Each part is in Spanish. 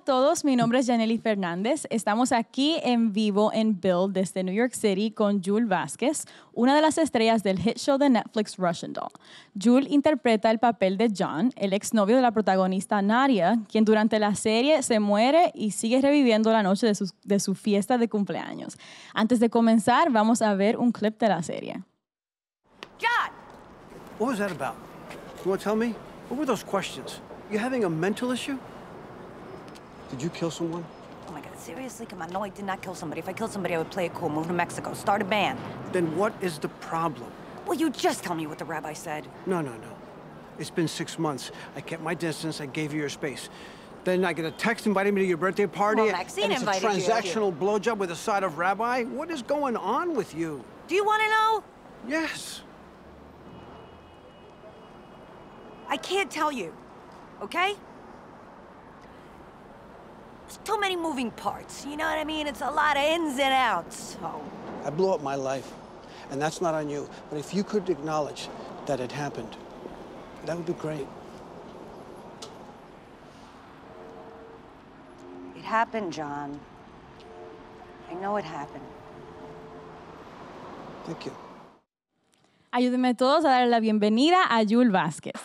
a todos, mi nombre es Janely Fernández. Estamos aquí en vivo en Build desde New York City con Jules Vázquez, una de las estrellas del hit show de Netflix Russian Doll. Jules interpreta el papel de John, el exnovio de la protagonista Nadia, quien durante la serie se muere y sigue reviviendo la noche de su, de su fiesta de cumpleaños. Antes de comenzar, vamos a ver un clip de la serie. John! What was that about? You want to tell me? What were those questions? You having a mental issue? Did you kill someone? Oh my God, seriously? Come on, no, I did not kill somebody. If I killed somebody, I would play it cool, move to Mexico, start a band. Then what is the problem? Well, you just tell me what the rabbi said. No, no, no. It's been six months. I kept my distance, I gave you your space. Then I get a text inviting me to your birthday party. Well, Maxine and it's a transactional you. blowjob with a side of rabbi. What is going on with you? Do you want to know? Yes. I can't tell you, okay? too many moving parts. You know what I mean? It's a lot of ins and outs, Oh. I blew up my life, and that's not on you. But if you could acknowledge that it happened, that would be great. It happened, John. I know it happened. Thank you. Ayúdenme todos a dar la bienvenida a Yul Vázquez.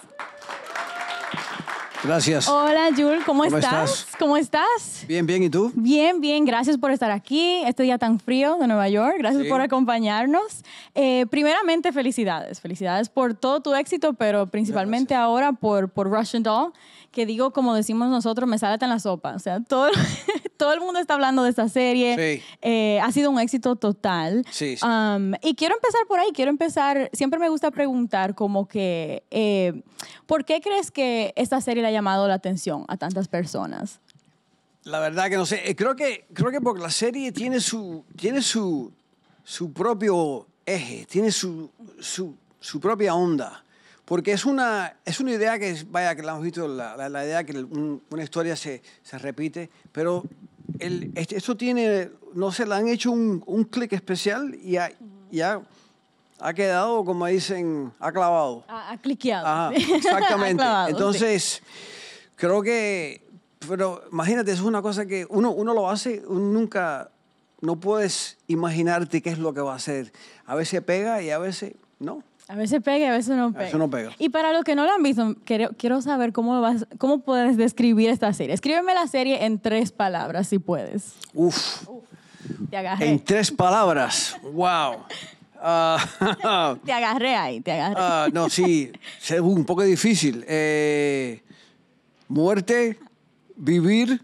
Gracias. Hola, Jul, ¿cómo, estás? ¿Cómo estás? Bien, bien, ¿y tú? Bien, bien, gracias por estar aquí este día tan frío de Nueva York. Gracias por acompañarnos. Eh, primeramente, felicidades. Felicidades por todo tu éxito, pero principalmente ahora por, por Russian Doll, que digo, como decimos nosotros, me sale tan la sopa. O sea, todo, todo el mundo está hablando de esta serie. Sí. Eh, ha sido un éxito total. Sí, y quiero empezar por ahí. Quiero empezar, siempre me gusta preguntar como que, eh, ¿por qué crees que esta serie la llamado la atención a tantas personas? La verdad que no sé. Eh, creo que, creo que porque la serie tiene su, tiene su, su propio eje, tiene su, su, su propia onda. Porque es una, es una idea que, vaya, que la hemos visto, la, la, idea que una historia se, se repite, pero el, este, esto tiene, no sé, le han hecho un, un clic especial y ya ha quedado, como dicen, ha clavado. Ha, cliqueado. exactamente. Entonces, creo que, pero imagínate, eso es una cosa que uno, uno lo hace, nunca, no puedes imaginarte qué es lo que va a hacer. A veces pega y a veces no. A veces pega y a veces no pega. Eso no pega. Y para los que no lo han visto, quiero, saber cómo, vas, cómo puedes describir esta serie. Escríbeme la serie en tres palabras, si puedes. Uf. Te agarré. en tres palabras. ¡Wow! Ah, te agarré ahí, te agarré. Ah, no, sí, es un poco difícil. Eh, muerte, vivir,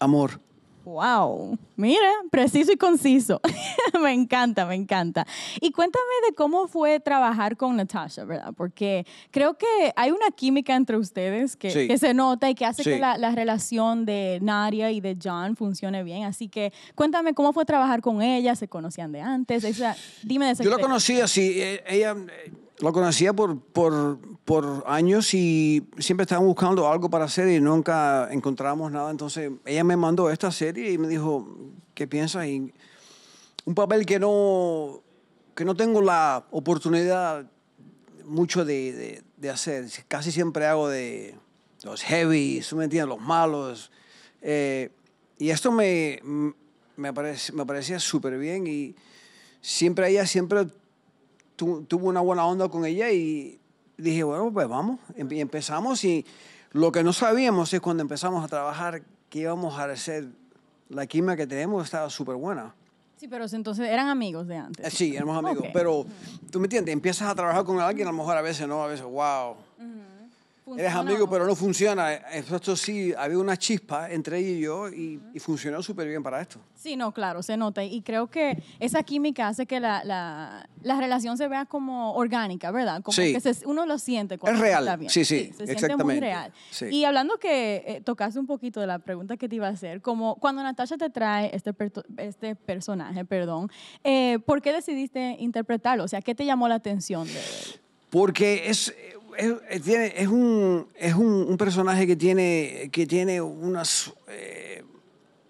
amor. Wow, mira, preciso y conciso. me encanta, me encanta. Y cuéntame de cómo fue trabajar con Natasha, ¿verdad? Porque creo que hay una química entre ustedes que, se nota y que hace que la, relación de Nadia y de John funcione bien. Así que cuéntame cómo fue trabajar con ella, se conocían de antes. dime de esa Yo la conocía, sí. Eh, ella eh, lo conocía por, por, por años y siempre estábamos buscando algo para hacer y nunca encontramos nada. Entonces ella me mandó esta serie y me dijo, ¿qué piensas? un papel que no, que no tengo la oportunidad mucho de, de, hacer. Casi siempre hago de los heavy, me entiendes? Los malos. Eh, y esto me, me, me parecía súper bien y siempre ella siempre tuvo una buena onda con ella y dije, bueno, pues vamos, em, empezamos y lo que no sabíamos es cuando empezamos a trabajar que íbamos a hacer la química que tenemos estaba súper buena. Sí, pero entonces eran amigos de antes. Eh, sí, éramos amigos, pero tú me entiendes, empiezas a trabajar con alguien, a lo mejor a veces no, a veces wow. Eres amigo, pero no funciona. Esto sí, había una chispa entre ella y yo y, funcionó súper bien para esto. Sí, no, claro, se nota. Y creo que esa química hace que la, relación se vea como orgánica, ¿verdad? Como que uno lo siente cuando es real. Sí, sí, se exactamente. Siente muy real. Y hablando que eh, tocaste un poquito de la pregunta que te iba a hacer, como cuando Natasha te trae este, este personaje, perdón, eh, ¿por qué decidiste interpretarlo? O sea, ¿qué te llamó la atención de él? Porque es es, eh, es, un, es un, un, personaje que tiene, que tiene unas, eh,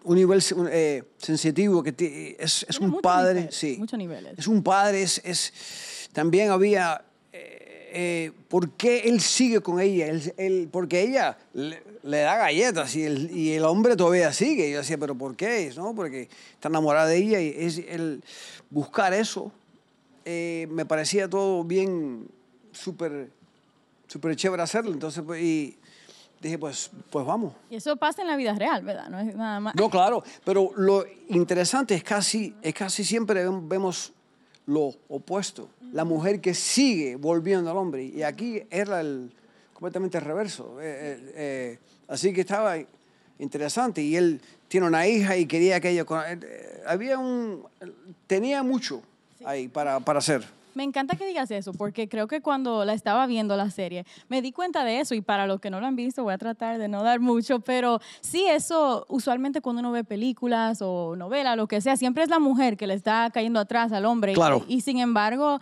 un nivel eh, sensitivo, que es, es, un padre, sí, es un padre, es es, también había, ¿por qué él sigue con ella? Él, él, porque ella le, da galletas y el, y el hombre todavía sigue. yo decía, ¿pero por qué? ¿No? Porque está enamorada de ella y es el buscar eso me parecía todo bien súper súper chévere hacerlo. Entonces, pues, y dije, pues, pues vamos. Y eso pasa en la vida real, ¿verdad? No es nada más. No, claro, pero lo interesante es casi, es casi siempre vemos lo opuesto, la mujer que sigue volviendo al hombre. Y aquí era el, completamente el reverso. Eh, eh, eh, así que estaba interesante. Y él tiene una hija y quería que ella... Había un... Tenía mucho ahí para, para hacer. Me encanta que digas eso, porque creo que cuando la estaba viendo la serie, me di cuenta de eso y para los que no lo han visto, voy a tratar de no dar mucho, pero sí, eso usualmente cuando uno ve películas o novelas, lo que sea, siempre es la mujer que le está cayendo atrás al hombre. Y, sin embargo...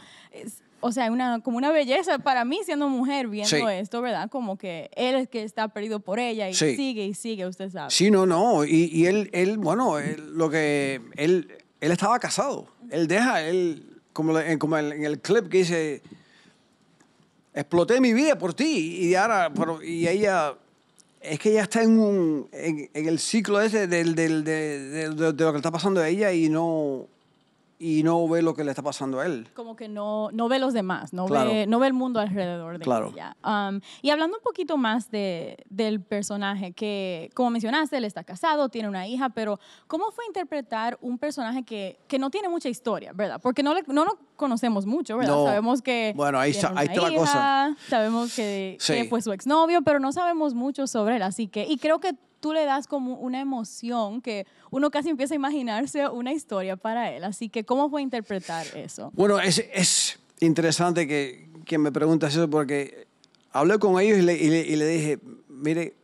o sea, una, como una belleza para mí siendo mujer viendo esto, ¿verdad? Como que él es que está perdido por ella y sigue y sigue, usted sabe. Sí, no, no. Y, él, él, bueno, lo que él, él estaba casado. Él deja, él, como, en, como el clip que dice, exploté mi vida por ti. Y ahora, pero, y ella, es que ella está en, un, en, el ciclo ese del, de, lo que está pasando a ella y no, y no ve lo que le está pasando a él. Como que no, no ve los demás, no, ve, no ve el mundo alrededor de claro. ella. Um, y hablando un poquito más de, del personaje, que como mencionaste, él está casado, tiene una hija, pero ¿cómo fue interpretar un personaje que, que no tiene mucha historia, verdad? Porque no, le, no lo conocemos mucho, ¿verdad? Sabemos que... Bueno, ahí, ahí está la cosa. Sabemos que, que fue su exnovio, pero no sabemos mucho sobre él, así que... Y creo que tú le das como una emoción que uno casi empieza a imaginarse una historia para él. Así que, ¿cómo fue interpretar eso? Bueno, es, interesante que, me preguntas eso porque hablé con ellos y le, dije, mire,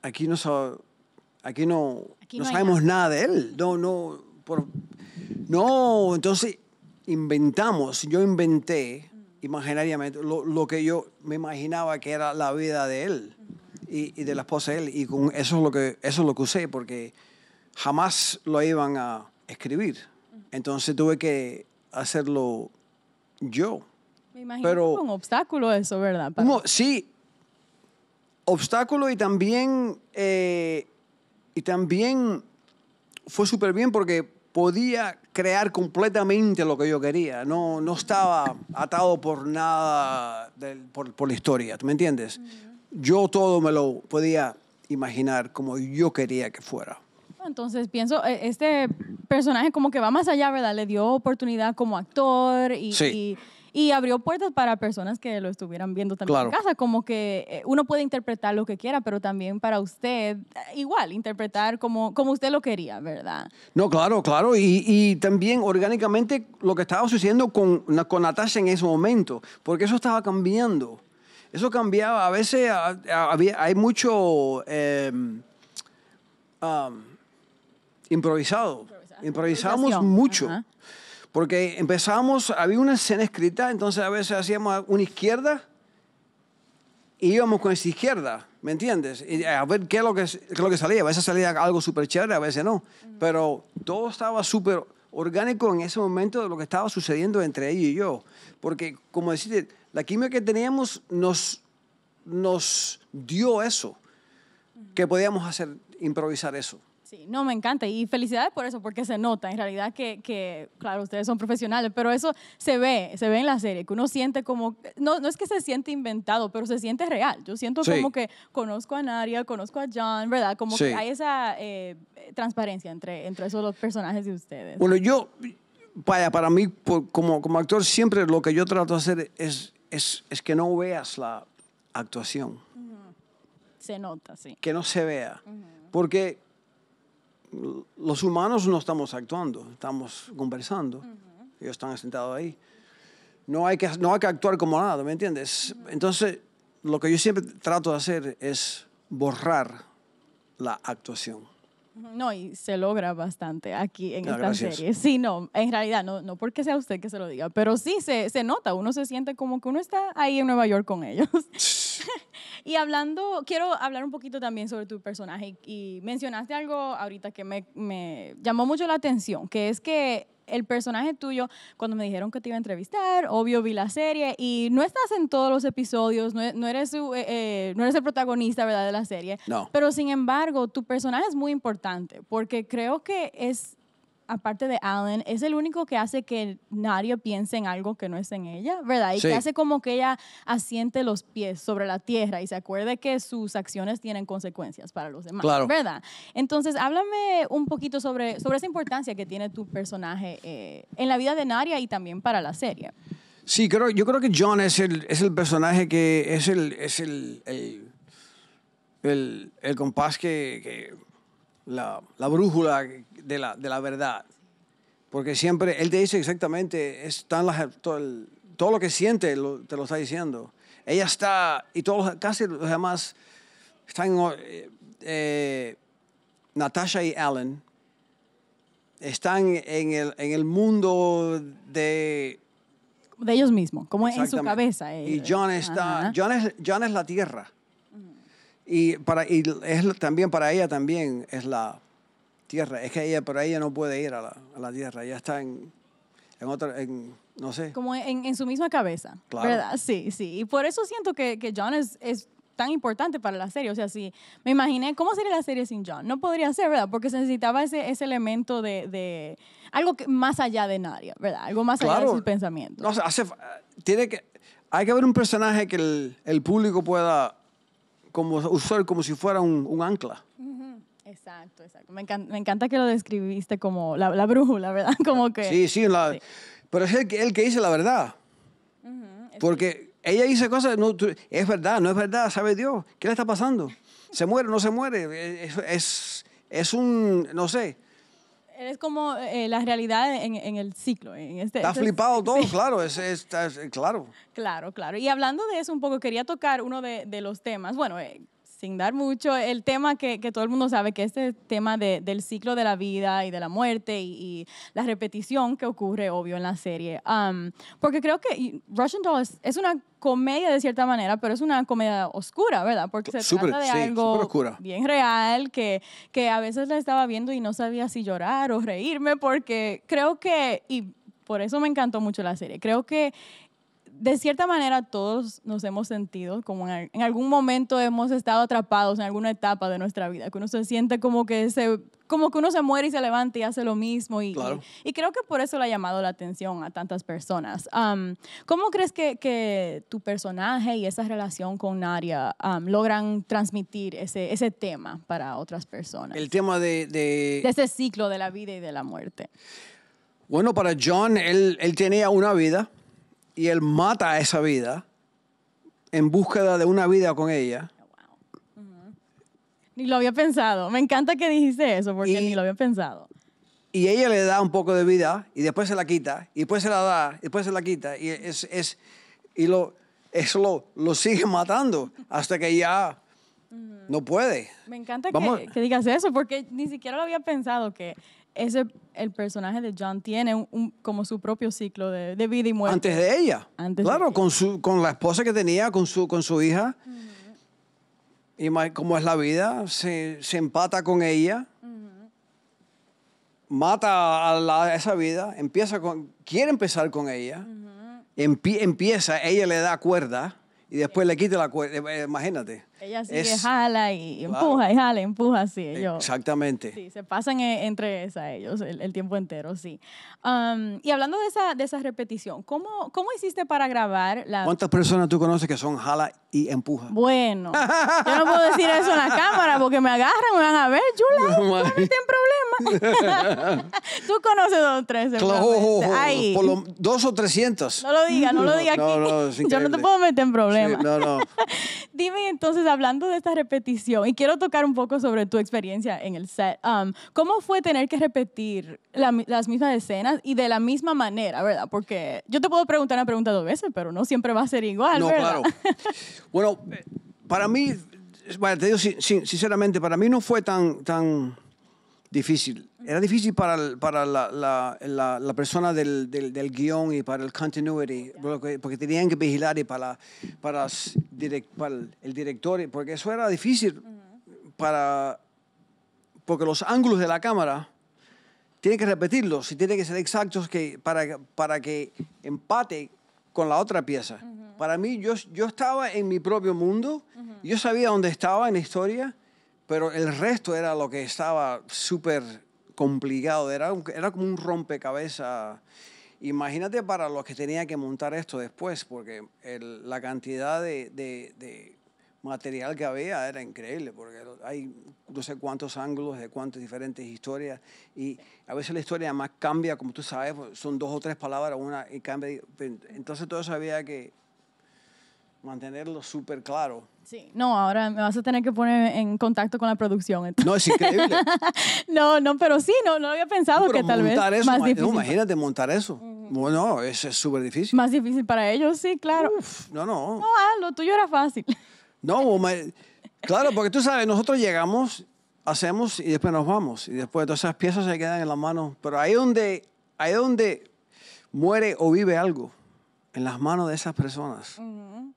aquí no, sabemos nada. de él. No, no, no, entonces inventamos, yo inventé mm. imaginariamente lo, lo, que yo me imaginaba que era la vida de él y, de la esposa de él. Y con eso es lo que, eso es lo que usé, porque jamás lo iban a escribir. Entonces tuve que hacerlo yo. Me imagino Pero, un obstáculo eso, ¿verdad? sí, obstáculo y también, eh, y también fue súper bien porque podía crear completamente lo que yo quería. No, no estaba atado por nada, por, la historia, ¿tú me entiendes? yo todo me lo podía imaginar como yo quería que fuera. Entonces pienso, e, este personaje como que va más allá, ¿verdad? Le dio oportunidad como actor y, abrió puertas para personas que lo estuvieran viendo también en casa. Como que eh, uno puede interpretar lo que quiera, pero también para usted, eh, igual, interpretar como, como usted lo quería, ¿verdad? No, claro, claro. Y, también orgánicamente lo que estaba sucediendo con, con Natasha en ese momento, porque eso estaba cambiando eso cambiaba. A veces hay mucho em, improvisado. Improvisamos mucho. Porque empezábamos, había una escena escrita, entonces a veces hacíamos una izquierda y íbamos con esa izquierda, ¿me entiendes? a ver qué es lo que, es lo que salía. A veces salía algo súper chévere, a veces no. Pero todo estaba súper orgánico en ese momento de lo que estaba sucediendo entre ella y yo. Porque, como deciste, la química que teníamos nos, nos dio eso, que podíamos hacer, improvisar eso. Sí, no, me encanta y felicidades por eso, porque se nota en realidad que, claro, ustedes son profesionales, pero eso se ve, se ve en la serie, que uno siente como, no, no es que se siente inventado, pero se siente real. Yo siento como que conozco a Naria, conozco a John, ¿verdad? Como que hay esa eh, transparencia entre, entre esos dos personajes de ustedes. Bueno, yo, para mí, como, como actor, siempre lo que yo trato de hacer es es, que no veas la actuación. Se nota, sí. Que no se vea. Porque los humanos no estamos actuando, estamos conversando. Ellos están sentados ahí. No hay, que, no hay que actuar como nada, ¿me entiendes? Entonces, lo que yo siempre trato de hacer es borrar la actuación. No, y se logra bastante aquí en ah, esta serie. Sí, no, en realidad, no, no porque sea usted que se lo diga, pero sí se, nota, uno se siente como que uno está ahí en Nueva York con ellos. y hablando, quiero hablar un poquito también sobre tu personaje y mencionaste algo ahorita que me, me llamó mucho la atención, que es que el personaje tuyo, cuando me dijeron que te iba a entrevistar, obvio vi la serie y no estás en todos los episodios, no, e, eres, eh, eh, no eres el protagonista ¿verdad? de la serie. No. Pero sin embargo, tu personaje es muy importante porque creo que es aparte de Alan, es el único que hace que nadie piense en algo que no es en ella, ¿verdad? Y que hace como que ella asiente los pies sobre la tierra y se acuerde que sus acciones tienen consecuencias para los demás, ¿verdad? Entonces, háblame un poquito sobre, sobre esa importancia que tiene tu personaje eh, en la vida de Nadia y también para la serie. Sí, creo, yo creo que John es el, personaje que es el, es el, el, compás que, la, la brújula de la, de la verdad. Porque siempre Él te dice exactamente, están todo, lo que siente te lo está diciendo. Ella está, y todos, casi los demás están, eh, eh, Natasha y Allen, están en el, en el mundo de... De ellos mismos, como en su cabeza. Y eh, John está, John es, John es, la tierra. Y, para, y es, también para ella también es la, tierra. Es que ella, pero ella no puede ir a la, tierra, ella está en, otra, en, no sé. Como en, en su misma cabeza, ¿verdad? Sí, sí. Y por eso siento que, John es, es tan importante para la serie. O sea, si me imaginé cómo sería la serie sin John. No podría ser, ¿verdad? Porque se necesitaba ese, ese elemento de, de algo que, más allá de Nadia, ¿verdad? Algo más allá de sus pensamientos. No, hace, tiene que, hay que haber un personaje que el, público pueda como, usar como si fuera un, ancla. Exacto, exacto. Me, encanta, que lo describiste como la, la, brújula, ¿verdad? Como que... Sí, sí, pero es el, que dice la verdad. Porque ella dice cosas, es verdad, no es verdad, sabe Dios, ¿qué le está pasando? ¿Se muere, no se muere? Es, es, un, no sé. Es como eh, la realidad en, el ciclo. En este, está este flipado todo, claro, es, claro. Claro, claro. Y hablando de eso un poco, quería tocar uno de, los temas. Bueno, eh, sin dar mucho, el tema que, todo el mundo sabe, que este tema de, del ciclo de la vida y de la muerte y, la repetición que ocurre, obvio, en la serie. Um, porque creo que Russian Doll es, una comedia de cierta manera, pero es una comedia oscura, ¿verdad? Porque se trata de algo bien real que, que a veces la estaba viendo y no sabía si llorar o reírme, porque creo que, y por eso me encantó mucho la serie, creo que de cierta manera todos nos hemos sentido como en, algún momento hemos estado atrapados en alguna etapa de nuestra vida, que uno se siente como que se como que uno se muere y se levanta y hace lo mismo y, y, creo que por eso le ha llamado la atención a tantas personas. Um, ¿Cómo crees que, tu personaje y esa relación con Nadia um, logran transmitir ese, ese tema para otras personas? El tema de, de... ese ciclo de la vida y de la muerte. Bueno, para John, él, él tenía una vida, y él mata a esa vida en búsqueda de una vida con ella. Ni lo había pensado. Me encanta que dijiste eso porque ni lo había pensado. Y ella le da un poco de vida y después se la quita, y después se la da, y después se la quita. Y, es, es y lo, eso lo, lo, sigue matando hasta que ya no puede. Me encanta que digas eso porque ni siquiera lo había pensado que ese el personaje de John tiene un, como su propio ciclo de, vida y muerte. Antes de ella. claro, Con, su, con la esposa que tenía, con su, con su hija. Y como es la vida, se, empata con ella, mata a, esa vida, empieza con, quiere empezar con ella, empieza, ella le da cuerda y después le quita la cuerda, eh, imagínate. Ella sigue, jala y empuja, y jala, y empuja, así ellos. Exactamente. Sí, se pasan e-, entre ellos el, tiempo entero, sí. Um, y hablando de esa, de esa repetición, ¿cómo, ¿cómo hiciste para grabar la... ¿Cuántas personas tú conoces que son jala y empuja? Bueno, yo no puedo decir eso en la cámara porque me agarran, me van a ver, chula, no, no en problemas? tú conoces dos, o tres. Claro, dos o trescientos. No lo digas, no lo digas aquí. yo no te puedo meter en problemas. no, no. Dime entonces, hablando de esta repetición, y quiero tocar un poco sobre tu experiencia en el set, um, ¿cómo fue tener que repetir las mismas escenas y de la misma manera, verdad? Porque yo te puedo preguntar una pregunta dos veces, pero no siempre va a ser igual. No, claro. bueno, para mí, bueno, te digo sinceramente, para mí no fue tan difícil. Era difícil para, para la, la, la, persona del, del, guión y para el continuity, porque, tenían que vigilar y para, para, el director, porque eso era difícil para, porque los ángulos de la cámara tienen que repetirlos y tienen que ser exactos que, para, para que empate con la otra pieza. Para mí, yo, yo estaba en mi propio mundo, yo sabía dónde estaba en la historia, pero el resto era lo que estaba súper complicado, era, era como un rompecabezas. Imagínate para los que tenían que montar esto después, porque la cantidad de, de, de, material que había era increíble, porque hay no sé cuántos ángulos de cuántas diferentes historias, y a veces la historia más cambia, como tú sabes, pues, son dos o tres palabras, una y cambia. Pues, entonces todo eso había que mantenerlo súper claro. Sí, no, ahora me vas a tener que poner en contacto con la producción. No, es increíble. no, no, pero sí, no, no había pensado que tal vez más difícil. imagínate montar eso. Bueno, eso es súper difícil. Más difícil para ellos, sí, claro. no, no. No, ah, lo tuyo era fácil. no, claro, porque tú sabes, nosotros llegamos, hacemos y después nos vamos. Y después todas esas piezas se quedan en las manos. Pero ahí donde, ahí donde muere o vive algo en las manos de esas personas.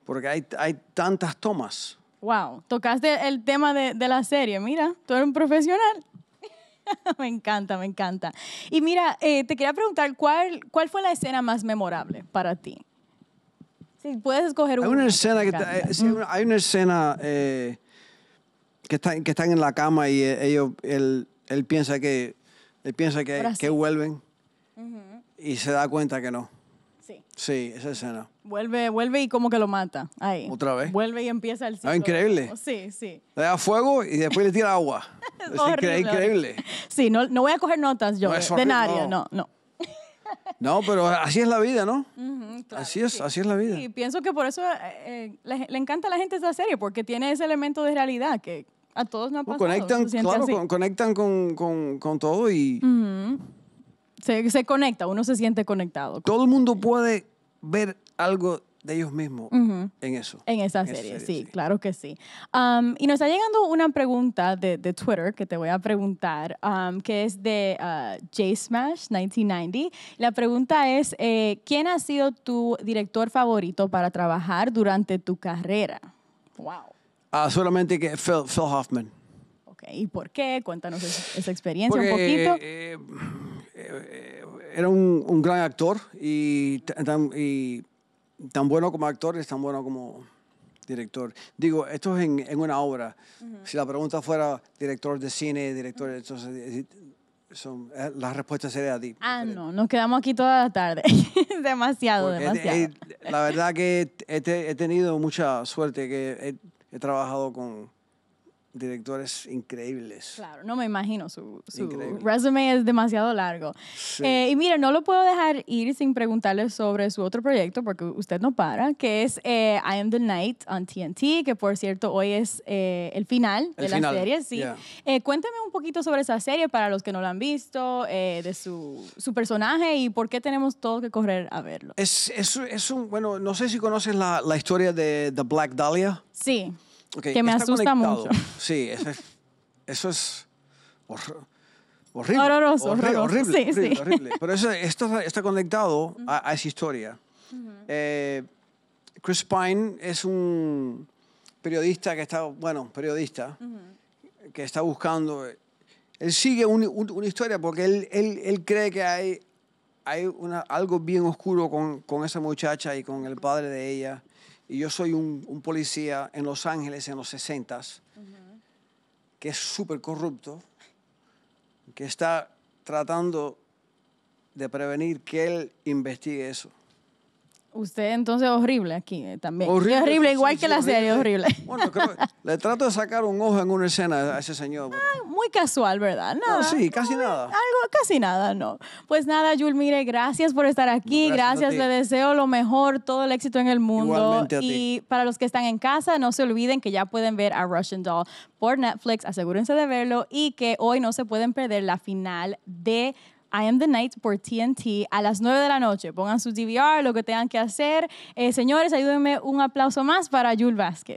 Porque hay, hay tantas tomas. Wow, tocaste el tema de, de la serie. Mira, tú eres un profesional. me encanta, me encanta. Y mira, eh, te quería preguntar, ¿cuál, ¿cuál fue la escena más memorable para ti? Si puedes escoger eh, una. Hay una escena, eh, que, hay una escena que, están, que están en la cama y ellos, él, él piensa que, él piensa que, que vuelven y se da cuenta que no. Sí, esa escena. Vuelve, vuelve y como que lo mata. Ahí. Otra vez. Vuelve y empieza el ah, ciclo. Ah, increíble. Sí, sí. Le da fuego y después le tira agua. es, increíble. Sí, no, no voy a coger notas yo no, de nadie, no, no. no. pero así es la vida, ¿no? así es, así es la vida. Y pienso que por eso eh, eh, le, encanta a la gente esa serie, porque tiene ese elemento de realidad que a todos nos ha pasado. Conectan, claro, con, conectan con, todo y se, conecta, uno se siente conectado. Todo el mundo puede ver algo de ellos mismos en eso. En esa serie, sí, claro que sí. Um, y nos está llegando una pregunta de, Twitter que te voy a preguntar, um, que es de uh, Smash 1990 La pregunta es, eh, ¿quién ha sido tu director favorito para trabajar durante tu carrera? Wow. Ah, solamente que Phil, Hoffman. Ok, ¿y por qué? Cuéntanos esa, experiencia un poquito. Eh, eh, era un, gran actor y tan, bueno como actor es tan bueno como director. Digo, esto es en, una obra. Si la pregunta fuera director de cine, director, entonces eh, eh, son, la respuesta sería a ti. Ah, no, nos quedamos aquí toda la tarde. demasiado, demasiado. la verdad que he, he, tenido mucha suerte que he, trabajado con directores increíbles. Claro, no me imagino, su, su resumen es demasiado largo. Eh, y mira, no lo puedo dejar ir sin preguntarle sobre su otro proyecto, porque usted no para, que es eh, I Am the Night on TNT, que por cierto hoy es eh, el final de la serie, sí. cuéntame un poquito sobre esa serie para los que no la han visto, de su, su, personaje y por qué tenemos todo que correr a verlo. Es, es, es un, bueno, no sé si conoces la, la historia de The Black Dahlia. Sí que me asusta mucho. Sí, eso es horrible. Horrible, horrible, Pero eso, esto está conectado a, esa historia. Eh, Chris Pine es un periodista que está, bueno, periodista, que está buscando. Eh, él sigue una historia porque él, él, él, cree que hay, hay una, algo bien oscuro con, con, esa muchacha y con el padre de ella y yo soy un, policía en Los Ángeles en los 60 que es súper corrupto, que está tratando de prevenir que él investigue eso. Usted entonces horrible aquí eh, también. Horrible, horrible igual que la serie, horrible. Bueno, creo le trato de sacar un ojo en una escena a ese señor. Ah, muy casual, ¿verdad? no, sí, casi nada. Algo, casi nada, no. Pues nada, Jul, mire, gracias por estar aquí. gracias, le deseo lo mejor, todo el éxito en el mundo. y para los que están en casa, no se olviden que ya pueden ver a Russian Doll por Netflix. Asegúrense de verlo y que hoy no se pueden perder la final de I Am the Night por TNT a las 9 de la noche. Pongan su DVR, lo que tengan que hacer. Eh, señores, ayúdenme un aplauso más para Jules Vázquez.